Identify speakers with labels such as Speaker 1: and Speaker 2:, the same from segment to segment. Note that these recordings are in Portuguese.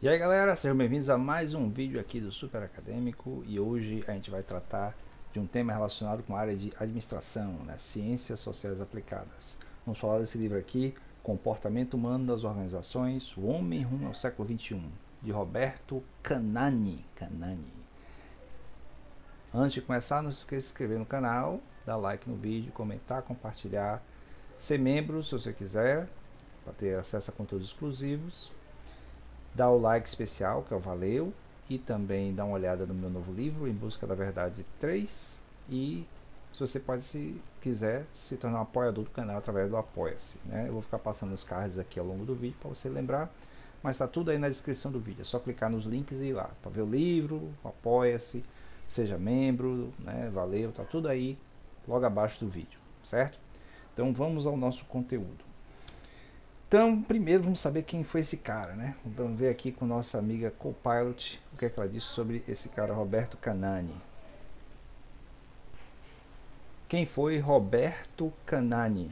Speaker 1: E aí galera, sejam bem-vindos a mais um vídeo aqui do Super Acadêmico e hoje a gente vai tratar de um tema relacionado com a área de administração, né? ciências sociais aplicadas. Vamos falar desse livro aqui, Comportamento Humano das Organizações, O Homem Rumo ao Século XXI, de Roberto Canani. Canani. Antes de começar, não se esqueça de se inscrever no canal, dar like no vídeo, comentar, compartilhar, ser membro se você quiser, para ter acesso a conteúdos exclusivos, dar o like especial, que é o valeu, e também dar uma olhada no meu novo livro, Em Busca da Verdade 3, e se você pode, se quiser, se tornar um apoiador do canal através do Apoia-se. Né? Eu vou ficar passando os cards aqui ao longo do vídeo para você lembrar mas está tudo aí na descrição do vídeo. É só clicar nos links e ir lá para ver o livro, apoia-se, seja membro, né? Valeu, tá tudo aí logo abaixo do vídeo, certo? Então vamos ao nosso conteúdo. Então, primeiro vamos saber quem foi esse cara, né? Vamos ver aqui com nossa amiga Copilot o que, é que ela disse sobre esse cara, Roberto Canani. Quem foi Roberto Canani?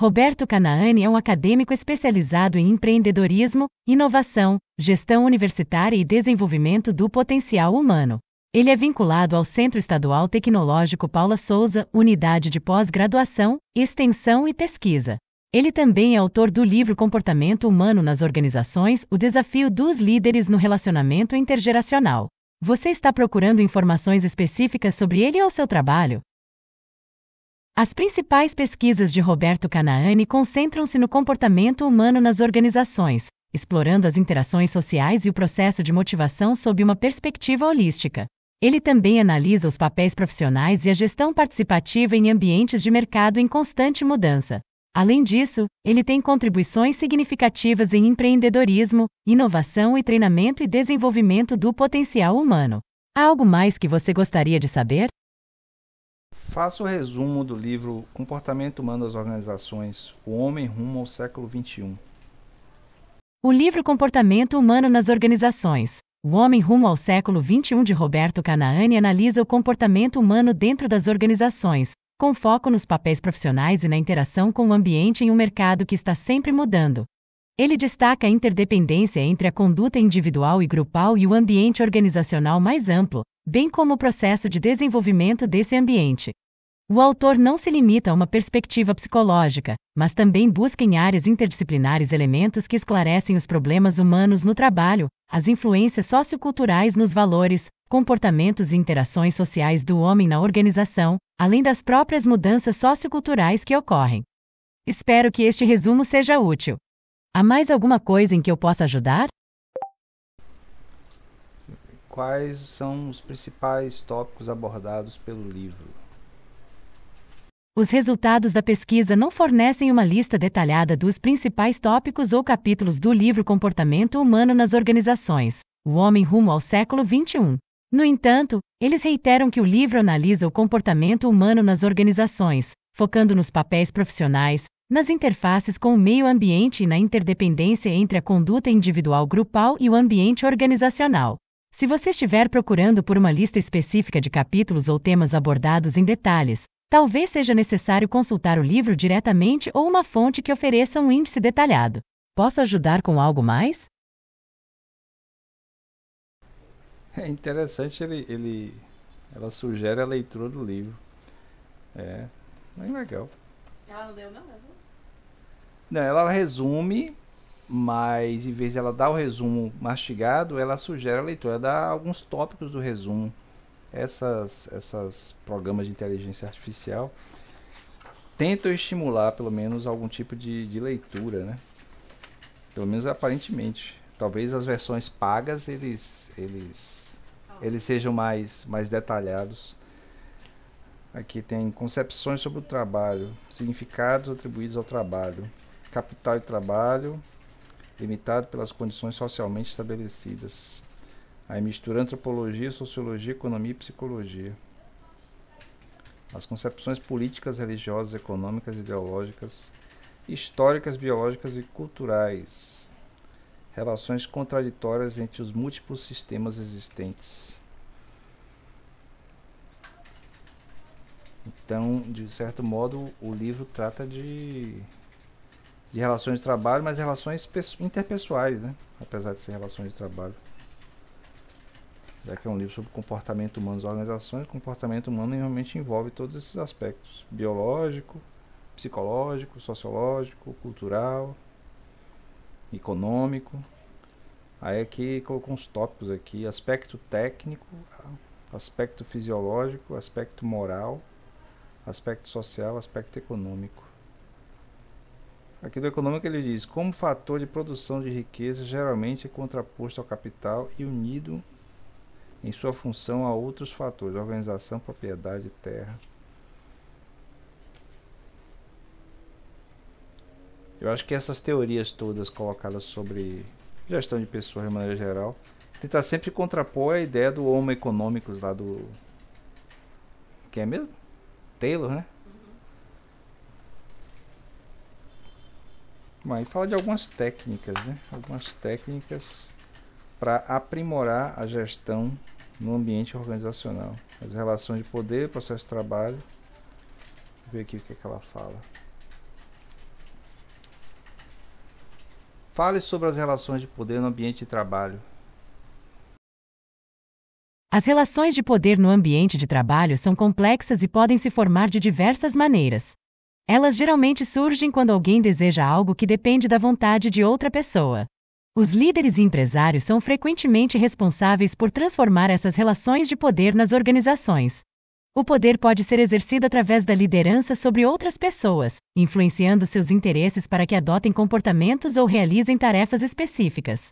Speaker 2: Roberto Canaani é um acadêmico especializado em empreendedorismo, inovação, gestão universitária e desenvolvimento do potencial humano. Ele é vinculado ao Centro Estadual Tecnológico Paula Souza, unidade de pós-graduação, extensão e pesquisa. Ele também é autor do livro Comportamento Humano nas Organizações: O Desafio dos Líderes no Relacionamento Intergeracional. Você está procurando informações específicas sobre ele ou seu trabalho? As principais pesquisas de Roberto Canaani concentram-se no comportamento humano nas organizações, explorando as interações sociais e o processo de motivação sob uma perspectiva holística. Ele também analisa os papéis profissionais e a gestão participativa em ambientes de mercado em constante mudança. Além disso, ele tem contribuições significativas em empreendedorismo, inovação e treinamento e desenvolvimento do potencial humano. Há algo mais que você gostaria de saber?
Speaker 1: Faça o resumo do livro Comportamento Humano das Organizações: O Homem Rumo ao Século XXI.
Speaker 2: O livro Comportamento Humano nas Organizações: O Homem Rumo ao Século XXI de Roberto Canaani analisa o comportamento humano dentro das organizações, com foco nos papéis profissionais e na interação com o ambiente em um mercado que está sempre mudando. Ele destaca a interdependência entre a conduta individual e grupal e o ambiente organizacional mais amplo, bem como o processo de desenvolvimento desse ambiente. O autor não se limita a uma perspectiva psicológica, mas também busca em áreas interdisciplinares elementos que esclarecem os problemas humanos no trabalho, as influências socioculturais nos valores, comportamentos e interações sociais do homem na organização, além das próprias mudanças socioculturais que ocorrem. Espero que este resumo seja útil. Há mais alguma coisa em que eu possa ajudar?
Speaker 1: Quais são os principais tópicos abordados pelo livro?
Speaker 2: Os resultados da pesquisa não fornecem uma lista detalhada dos principais tópicos ou capítulos do livro Comportamento Humano nas Organizações, O Homem Rumo ao Século XXI. No entanto, eles reiteram que o livro analisa o comportamento humano nas organizações, focando nos papéis profissionais, nas interfaces com o meio ambiente e na interdependência entre a conduta individual grupal e o ambiente organizacional. Se você estiver procurando por uma lista específica de capítulos ou temas abordados em detalhes, talvez seja necessário consultar o livro diretamente ou uma fonte que ofereça um índice detalhado. Posso ajudar com algo mais?
Speaker 1: É interessante ele, ele ela sugere a leitura do livro. É, bem legal.
Speaker 2: Ela leu não mesmo?
Speaker 1: Não, ela resume mas em vez de ela dar o resumo mastigado, ela sugere a leitura, dá alguns tópicos do resumo. Essas, essas programas de inteligência artificial tentam estimular pelo menos algum tipo de, de leitura, né? Pelo menos aparentemente. Talvez as versões pagas eles eles ah. eles sejam mais mais detalhados. Aqui tem concepções sobre o trabalho, significados atribuídos ao trabalho, capital e trabalho, limitado pelas condições socialmente estabelecidas. Aí mistura antropologia, sociologia, economia e psicologia. As concepções políticas, religiosas, econômicas, ideológicas, históricas, biológicas e culturais. Relações contraditórias entre os múltiplos sistemas existentes. Então, de certo modo, o livro trata de de relações de trabalho, mas relações interpessoais, né? apesar de ser relações de trabalho. Já que é um livro sobre comportamento humano e organizações, comportamento humano realmente envolve todos esses aspectos: biológico, psicológico, sociológico, cultural, econômico. Aí aqui colocou uns tópicos aqui: aspecto técnico, aspecto fisiológico, aspecto moral, aspecto social, aspecto econômico. Aqui do Econômico ele diz: como fator de produção de riqueza, geralmente é contraposto ao capital e unido em sua função a outros fatores, organização, propriedade, terra. Eu acho que essas teorias todas colocadas sobre gestão de pessoas de maneira geral tentar sempre contrapor a ideia do homo econômicos lá do. Quem é mesmo? Taylor, né? Mas e fala de algumas técnicas, né? Algumas técnicas para aprimorar a gestão no ambiente organizacional. As relações de poder, processo de trabalho. Vou ver aqui o que, é que ela fala. Fale sobre as relações de poder no ambiente de trabalho.
Speaker 2: As relações de poder no ambiente de trabalho são complexas e podem se formar de diversas maneiras. Elas geralmente surgem quando alguém deseja algo que depende da vontade de outra pessoa. Os líderes e empresários são frequentemente responsáveis por transformar essas relações de poder nas organizações. O poder pode ser exercido através da liderança sobre outras pessoas, influenciando seus interesses para que adotem comportamentos ou realizem tarefas específicas.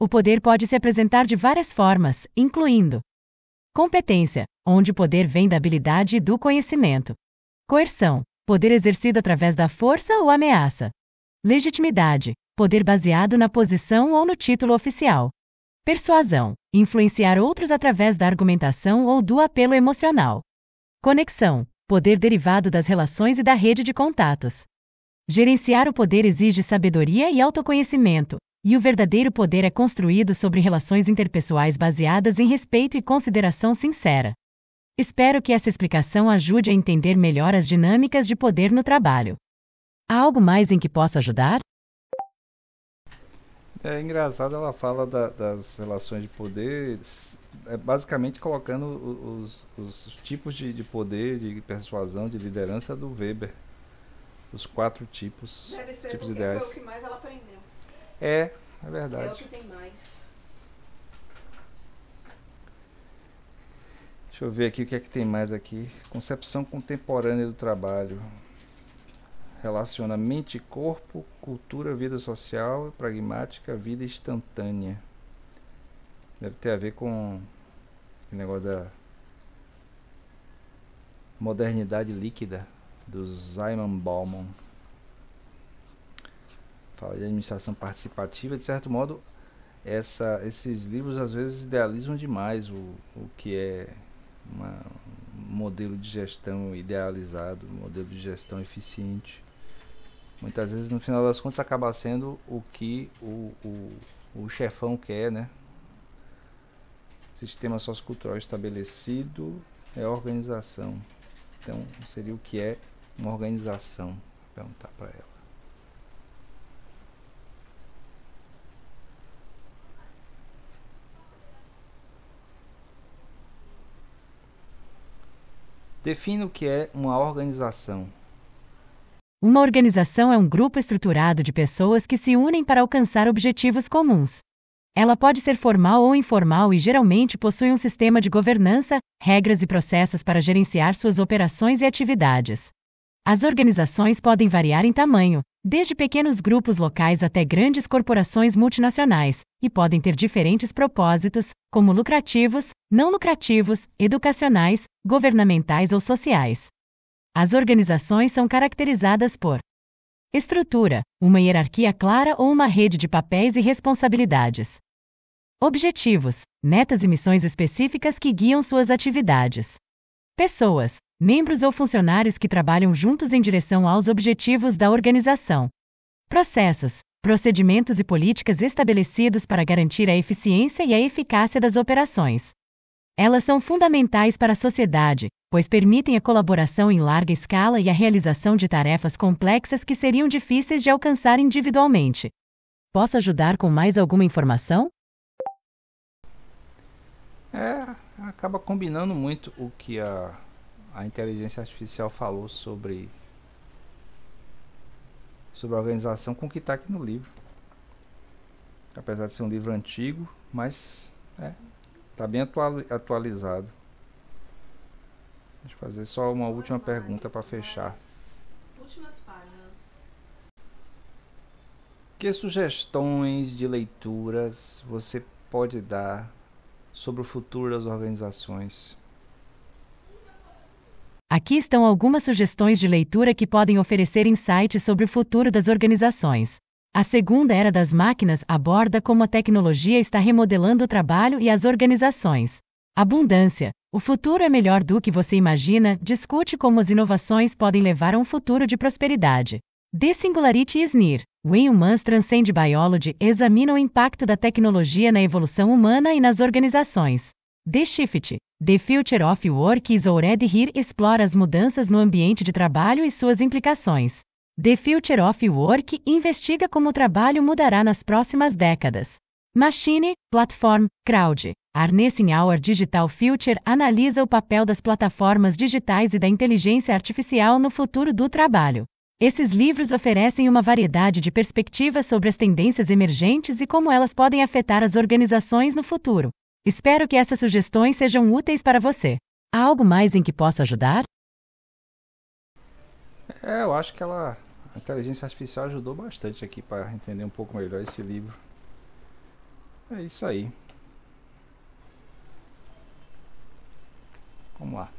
Speaker 2: O poder pode se apresentar de várias formas, incluindo competência, onde o poder vem da habilidade e do conhecimento, coerção, poder exercido através da força ou ameaça. Legitimidade, poder baseado na posição ou no título oficial. Persuasão, influenciar outros através da argumentação ou do apelo emocional. Conexão, poder derivado das relações e da rede de contatos. Gerenciar o poder exige sabedoria e autoconhecimento, e o verdadeiro poder é construído sobre relações interpessoais baseadas em respeito e consideração sincera. Espero que essa explicação ajude a entender melhor as dinâmicas de poder no trabalho. Há algo mais em que posso ajudar?
Speaker 1: É engraçado, ela fala da, das relações de poder, é basicamente colocando os, os tipos de, de, poder, de persuasão, de liderança do Weber. Os quatro tipos. Deve ser tipos ideais. o que
Speaker 2: mais ela aprendeu.
Speaker 1: É, é verdade. É o que tem mais. Deixa eu ver aqui o que é que tem mais aqui. Concepção contemporânea do trabalho. Relaciona mente, corpo, cultura, vida social, pragmática, vida instantânea. Deve ter a ver com o negócio da modernidade líquida do Simon Bauman. Fala de administração participativa, de certo modo, essa, esses livros às vezes idealizam demais o, o que é um modelo de gestão idealizado, um modelo de gestão eficiente. Muitas vezes, no final das contas, acaba sendo o que o, o, o chefão quer, né? Sistema sociocultural estabelecido é organização. Então, seria o que é uma organização? Vou perguntar para ela. Defina o que é uma organização.
Speaker 2: Uma organização é um grupo estruturado de pessoas que se unem para alcançar objetivos comuns. Ela pode ser formal ou informal e geralmente possui um sistema de governança, regras e processos para gerenciar suas operações e atividades. As organizações podem variar em tamanho, desde pequenos grupos locais até grandes corporações multinacionais, e podem ter diferentes propósitos, como lucrativos, não lucrativos, educacionais, governamentais ou sociais. As organizações são caracterizadas por estrutura, uma hierarquia clara ou uma rede de papéis e responsabilidades. Objetivos, metas e missões específicas que guiam suas atividades. Pessoas, membros ou funcionários que trabalham juntos em direção aos objetivos da organização. Processos, procedimentos e políticas estabelecidos para garantir a eficiência e a eficácia das operações. Elas são fundamentais para a sociedade, pois permitem a colaboração em larga escala e a realização de tarefas complexas que seriam difíceis de alcançar individualmente. Posso ajudar com mais alguma informação?
Speaker 1: É, acaba combinando muito o que a, a inteligência artificial falou sobre sobre a organização com o que está aqui no livro. Apesar de ser um livro antigo, mas está é, tá bem atualizado. Deixa eu fazer só uma última pergunta para fechar. Últimas páginas. Que sugestões de leituras você pode dar sobre o futuro das organizações.
Speaker 2: Aqui estão algumas sugestões de leitura que podem oferecer insights sobre o futuro das organizações. A segunda era das máquinas aborda como a tecnologia está remodelando o trabalho e as organizações. Abundância. O futuro é melhor do que você imagina, discute como as inovações podem levar a um futuro de prosperidade. De Singularity Snir. When Humans Transcend Biology examina o impacto da tecnologia na evolução humana e nas organizações. The Shift, The Future of Work is Already Here explora as mudanças no ambiente de trabalho e suas implicações. The Future of Work investiga como o trabalho mudará nas próximas décadas. Machine, Platform, Crowd. Harnessing Hour Digital Future analisa o papel das plataformas digitais e da inteligência artificial no futuro do trabalho. Esses livros oferecem uma variedade de perspectivas sobre as tendências emergentes e como elas podem afetar as organizações no futuro. Espero que essas sugestões sejam úteis para você. Há algo mais em que possa ajudar?
Speaker 1: É, eu acho que ela, a inteligência artificial ajudou bastante aqui para entender um pouco melhor esse livro. É isso aí. Vamos lá.